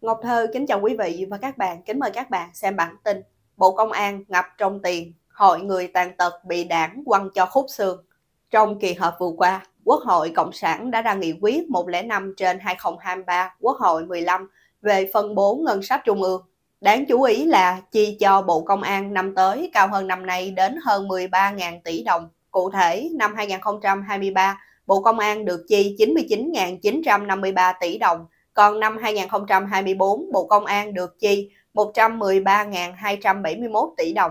Ngọc Thơ kính chào quý vị và các bạn, kính mời các bạn xem bản tin Bộ Công an ngập trong tiền, hội người tàn tật bị đảng quăng cho khúc xương. Trong kỳ họp vừa qua, Quốc hội Cộng sản đã ra nghị quyết 105 trên 2023 Quốc hội 15 về phân bố ngân sách trung ương. Đáng chú ý là chi cho Bộ Công an năm tới cao hơn năm nay đến hơn 13.000 tỷ đồng. Cụ thể, năm 2023, Bộ Công an được chi 99.953 tỷ đồng, còn năm 2024, Bộ Công an được chi 113.271 tỷ đồng.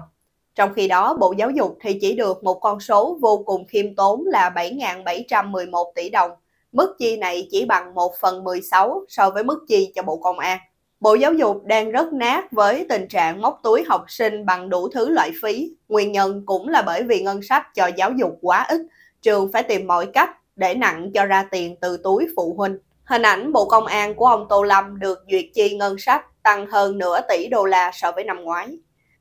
Trong khi đó, Bộ Giáo dục thì chỉ được một con số vô cùng khiêm tốn là 7.711 tỷ đồng. Mức chi này chỉ bằng 1 phần 16 so với mức chi cho Bộ Công an. Bộ Giáo dục đang rất nát với tình trạng móc túi học sinh bằng đủ thứ loại phí. Nguyên nhân cũng là bởi vì ngân sách cho giáo dục quá ít, trường phải tìm mọi cách để nặng cho ra tiền từ túi phụ huynh. Hình ảnh Bộ Công an của ông Tô Lâm được duyệt chi ngân sách tăng hơn nửa tỷ đô la so với năm ngoái.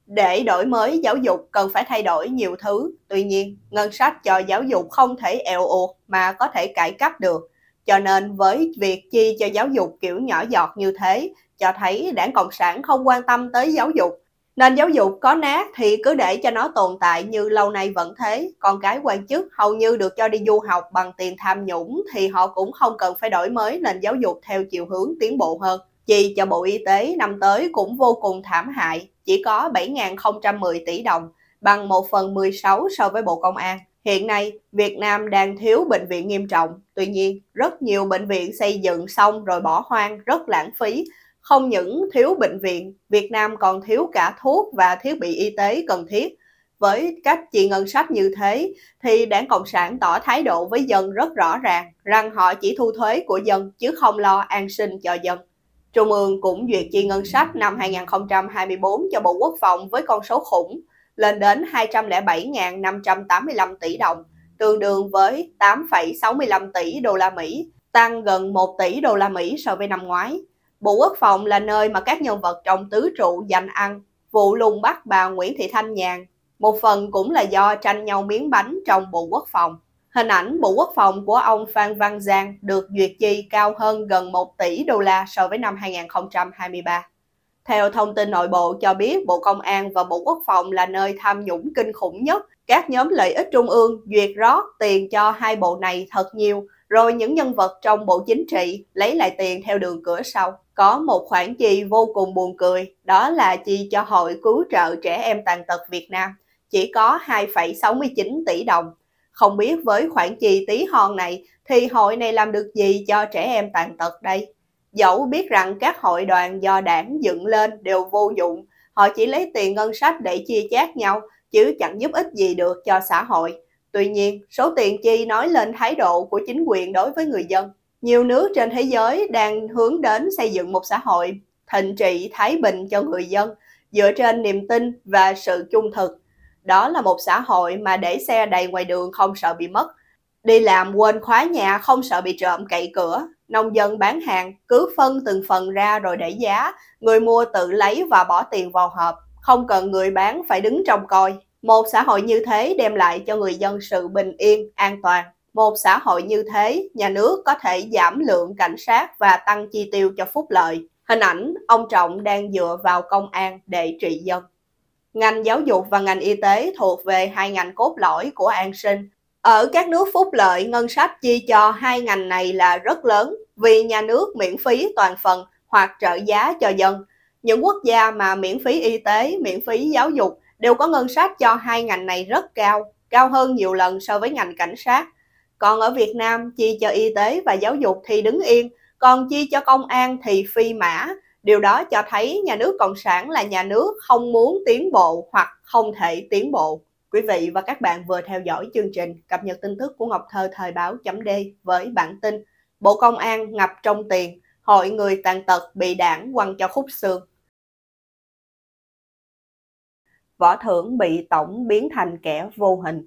Để đổi mới giáo dục cần phải thay đổi nhiều thứ, tuy nhiên ngân sách cho giáo dục không thể eo uột mà có thể cải cách được. Cho nên với việc chi cho giáo dục kiểu nhỏ giọt như thế, cho thấy đảng Cộng sản không quan tâm tới giáo dục, Nền giáo dục có nát thì cứ để cho nó tồn tại như lâu nay vẫn thế. Con cái quan chức hầu như được cho đi du học bằng tiền tham nhũng thì họ cũng không cần phải đổi mới nền giáo dục theo chiều hướng tiến bộ hơn. Chi cho Bộ Y tế năm tới cũng vô cùng thảm hại, chỉ có 7.010 tỷ đồng, bằng 1 phần 16 so với Bộ Công an. Hiện nay, Việt Nam đang thiếu bệnh viện nghiêm trọng. Tuy nhiên, rất nhiều bệnh viện xây dựng xong rồi bỏ hoang, rất lãng phí, không những thiếu bệnh viện, Việt Nam còn thiếu cả thuốc và thiết bị y tế cần thiết. Với cách chi ngân sách như thế thì đảng Cộng sản tỏ thái độ với dân rất rõ ràng rằng họ chỉ thu thuế của dân chứ không lo an sinh cho dân. Trung ương cũng duyệt chi ngân sách năm 2024 cho Bộ Quốc phòng với con số khủng lên đến 207.585 tỷ đồng, tương đương với 8,65 tỷ đô la Mỹ, tăng gần 1 tỷ đô la Mỹ so với năm ngoái. Bộ Quốc phòng là nơi mà các nhân vật trong tứ trụ giành ăn, vụ lùng bắt bà Nguyễn Thị Thanh Nhàn. Một phần cũng là do tranh nhau miếng bánh trong Bộ Quốc phòng. Hình ảnh Bộ Quốc phòng của ông Phan Văn Giang được duyệt chi cao hơn gần 1 tỷ đô la so với năm 2023. Theo thông tin nội bộ cho biết, Bộ Công an và Bộ Quốc phòng là nơi tham nhũng kinh khủng nhất. Các nhóm lợi ích trung ương duyệt rót tiền cho hai bộ này thật nhiều, rồi những nhân vật trong bộ chính trị lấy lại tiền theo đường cửa sau có một khoản chi vô cùng buồn cười, đó là chi cho Hội Cứu trợ Trẻ Em Tàn tật Việt Nam, chỉ có 2,69 tỷ đồng. Không biết với khoản chi tí hon này thì hội này làm được gì cho trẻ em tàn tật đây? Dẫu biết rằng các hội đoàn do đảng dựng lên đều vô dụng, họ chỉ lấy tiền ngân sách để chia chác nhau, chứ chẳng giúp ích gì được cho xã hội. Tuy nhiên, số tiền chi nói lên thái độ của chính quyền đối với người dân nhiều nước trên thế giới đang hướng đến xây dựng một xã hội thịnh trị thái bình cho người dân dựa trên niềm tin và sự trung thực. Đó là một xã hội mà để xe đầy ngoài đường không sợ bị mất, đi làm quên khóa nhà không sợ bị trộm cậy cửa, nông dân bán hàng cứ phân từng phần ra rồi để giá, người mua tự lấy và bỏ tiền vào hộp, không cần người bán phải đứng trông coi. Một xã hội như thế đem lại cho người dân sự bình yên, an toàn một xã hội như thế, nhà nước có thể giảm lượng cảnh sát và tăng chi tiêu cho phúc lợi. Hình ảnh ông Trọng đang dựa vào công an để trị dân. Ngành giáo dục và ngành y tế thuộc về hai ngành cốt lõi của an sinh. Ở các nước phúc lợi, ngân sách chi cho hai ngành này là rất lớn vì nhà nước miễn phí toàn phần hoặc trợ giá cho dân. Những quốc gia mà miễn phí y tế, miễn phí giáo dục đều có ngân sách cho hai ngành này rất cao, cao hơn nhiều lần so với ngành cảnh sát còn ở Việt Nam, chi cho y tế và giáo dục thì đứng yên, còn chi cho công an thì phi mã. Điều đó cho thấy nhà nước Cộng sản là nhà nước không muốn tiến bộ hoặc không thể tiến bộ. Quý vị và các bạn vừa theo dõi chương trình cập nhật tin tức của Ngọc Thơ Thời báo chấm D với bản tin Bộ Công an ngập trong tiền, hội người tàn tật bị đảng quăng cho khúc xương. Võ Thưởng bị tổng biến thành kẻ vô hình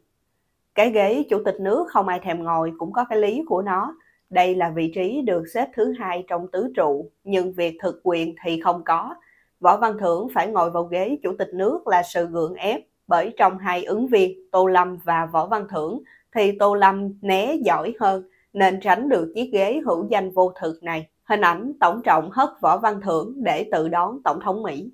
cái ghế chủ tịch nước không ai thèm ngồi cũng có cái lý của nó đây là vị trí được xếp thứ hai trong tứ trụ nhưng việc thực quyền thì không có võ văn thưởng phải ngồi vào ghế chủ tịch nước là sự gượng ép bởi trong hai ứng viên tô lâm và võ văn thưởng thì tô lâm né giỏi hơn nên tránh được chiếc ghế hữu danh vô thực này hình ảnh tổng trọng hất võ văn thưởng để tự đón tổng thống mỹ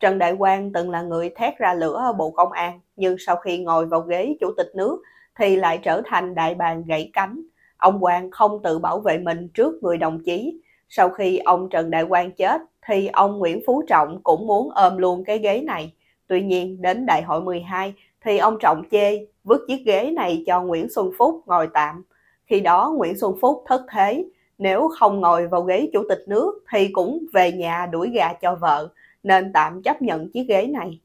trần đại quang từng là người thét ra lửa ở bộ công an nhưng sau khi ngồi vào ghế chủ tịch nước thì lại trở thành đại bàn gãy cánh. Ông Hoàng không tự bảo vệ mình trước người đồng chí. Sau khi ông Trần Đại Quang chết thì ông Nguyễn Phú Trọng cũng muốn ôm luôn cái ghế này. Tuy nhiên đến đại hội 12 thì ông Trọng chê vứt chiếc ghế này cho Nguyễn Xuân Phúc ngồi tạm. Khi đó Nguyễn Xuân Phúc thất thế, nếu không ngồi vào ghế chủ tịch nước thì cũng về nhà đuổi gà cho vợ, nên tạm chấp nhận chiếc ghế này.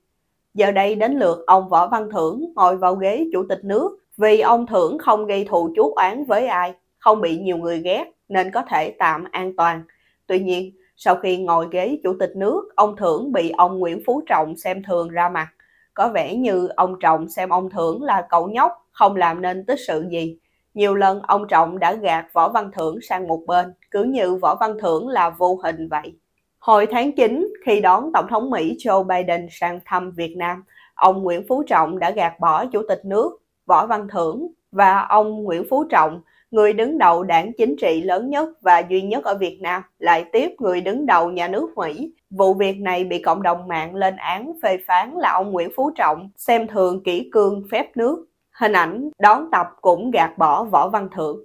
Giờ đây đến lượt ông Võ Văn Thưởng ngồi vào ghế chủ tịch nước vì ông Thưởng không gây thù chuốc oán với ai, không bị nhiều người ghét nên có thể tạm an toàn. Tuy nhiên, sau khi ngồi ghế chủ tịch nước, ông Thưởng bị ông Nguyễn Phú Trọng xem thường ra mặt. Có vẻ như ông Trọng xem ông Thưởng là cậu nhóc, không làm nên tích sự gì. Nhiều lần ông Trọng đã gạt Võ Văn Thưởng sang một bên, cứ như Võ Văn Thưởng là vô hình vậy. Hồi tháng 9, khi đón Tổng thống Mỹ Joe Biden sang thăm Việt Nam, ông Nguyễn Phú Trọng đã gạt bỏ Chủ tịch nước Võ Văn Thưởng và ông Nguyễn Phú Trọng, người đứng đầu đảng chính trị lớn nhất và duy nhất ở Việt Nam, lại tiếp người đứng đầu nhà nước Mỹ. Vụ việc này bị cộng đồng mạng lên án phê phán là ông Nguyễn Phú Trọng xem thường kỷ cương phép nước. Hình ảnh đón tập cũng gạt bỏ Võ Văn Thưởng.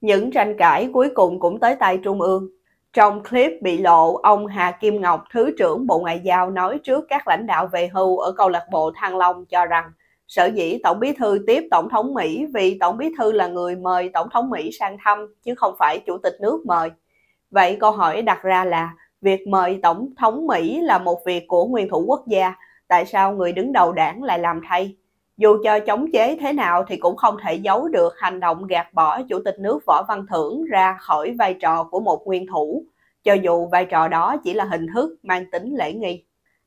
Những tranh cãi cuối cùng cũng tới tay Trung ương trong clip bị lộ, ông Hà Kim Ngọc, Thứ trưởng Bộ Ngoại giao nói trước các lãnh đạo về hưu ở câu lạc bộ Thăng Long cho rằng sở dĩ Tổng bí thư tiếp Tổng thống Mỹ vì Tổng bí thư là người mời Tổng thống Mỹ sang thăm chứ không phải Chủ tịch nước mời. Vậy câu hỏi đặt ra là việc mời Tổng thống Mỹ là một việc của nguyên thủ quốc gia, tại sao người đứng đầu đảng lại làm thay? Dù cho chống chế thế nào thì cũng không thể giấu được hành động gạt bỏ Chủ tịch nước Võ Văn Thưởng ra khỏi vai trò của một nguyên thủ, cho dù vai trò đó chỉ là hình thức mang tính lễ nghi.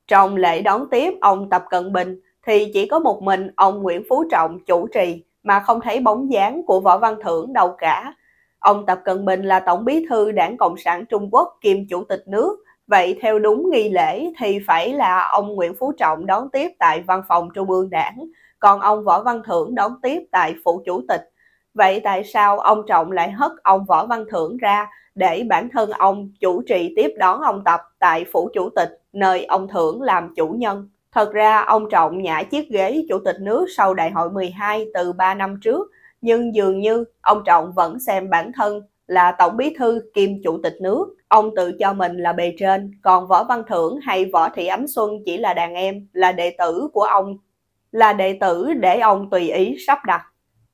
Trong lễ đón tiếp ông Tập Cận Bình thì chỉ có một mình ông Nguyễn Phú Trọng chủ trì mà không thấy bóng dáng của Võ Văn Thưởng đâu cả. Ông Tập Cận Bình là Tổng bí thư Đảng Cộng sản Trung Quốc kiêm Chủ tịch nước, vậy theo đúng nghi lễ thì phải là ông Nguyễn Phú Trọng đón tiếp tại văn phòng Trung ương Đảng còn ông Võ Văn Thưởng đón tiếp tại phủ chủ tịch. Vậy tại sao ông Trọng lại hất ông Võ Văn Thưởng ra để bản thân ông chủ trì tiếp đón ông Tập tại phủ chủ tịch nơi ông Thưởng làm chủ nhân? Thật ra ông Trọng nhả chiếc ghế chủ tịch nước sau đại hội 12 từ 3 năm trước, nhưng dường như ông Trọng vẫn xem bản thân là tổng bí thư kiêm chủ tịch nước. Ông tự cho mình là bề trên, còn Võ Văn Thưởng hay Võ Thị Ánh Xuân chỉ là đàn em, là đệ tử của ông là đệ tử để ông tùy ý sắp đặt.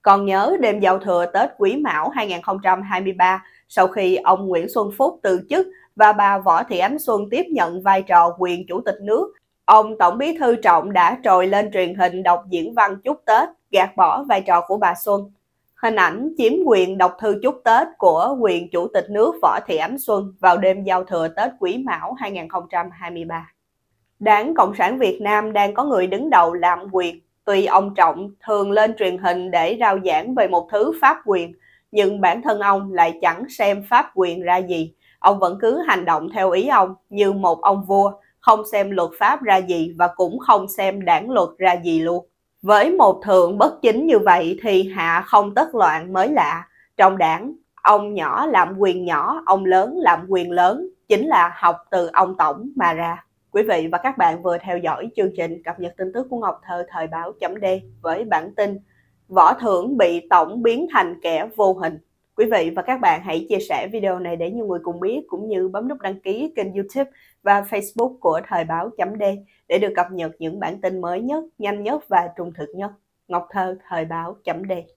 Còn nhớ đêm giao thừa Tết Quý Mão 2023, sau khi ông Nguyễn Xuân Phúc từ chức và bà Võ Thị Ánh Xuân tiếp nhận vai trò quyền chủ tịch nước, ông Tổng Bí Thư Trọng đã trồi lên truyền hình đọc diễn văn chúc Tết, gạt bỏ vai trò của bà Xuân. Hình ảnh chiếm quyền đọc thư chúc Tết của quyền chủ tịch nước Võ Thị Ánh Xuân vào đêm giao thừa Tết Quý Mão 2023. Đảng Cộng sản Việt Nam đang có người đứng đầu làm quyền. Tuy ông Trọng thường lên truyền hình để rao giảng về một thứ pháp quyền, nhưng bản thân ông lại chẳng xem pháp quyền ra gì. Ông vẫn cứ hành động theo ý ông như một ông vua, không xem luật pháp ra gì và cũng không xem đảng luật ra gì luôn. Với một thượng bất chính như vậy thì hạ không tất loạn mới lạ. Trong đảng, ông nhỏ làm quyền nhỏ, ông lớn làm quyền lớn, chính là học từ ông tổng mà ra. Quý vị và các bạn vừa theo dõi chương trình cập nhật tin tức của Ngọc Thơ thời báo chấm D với bản tin Võ Thưởng bị tổng biến thành kẻ vô hình. Quý vị và các bạn hãy chia sẻ video này để nhiều người cùng biết cũng như bấm nút đăng ký kênh YouTube và Facebook của Thời báo chấm D để được cập nhật những bản tin mới nhất, nhanh nhất và trung thực nhất. Ngọc Thơ Thời báo chấm D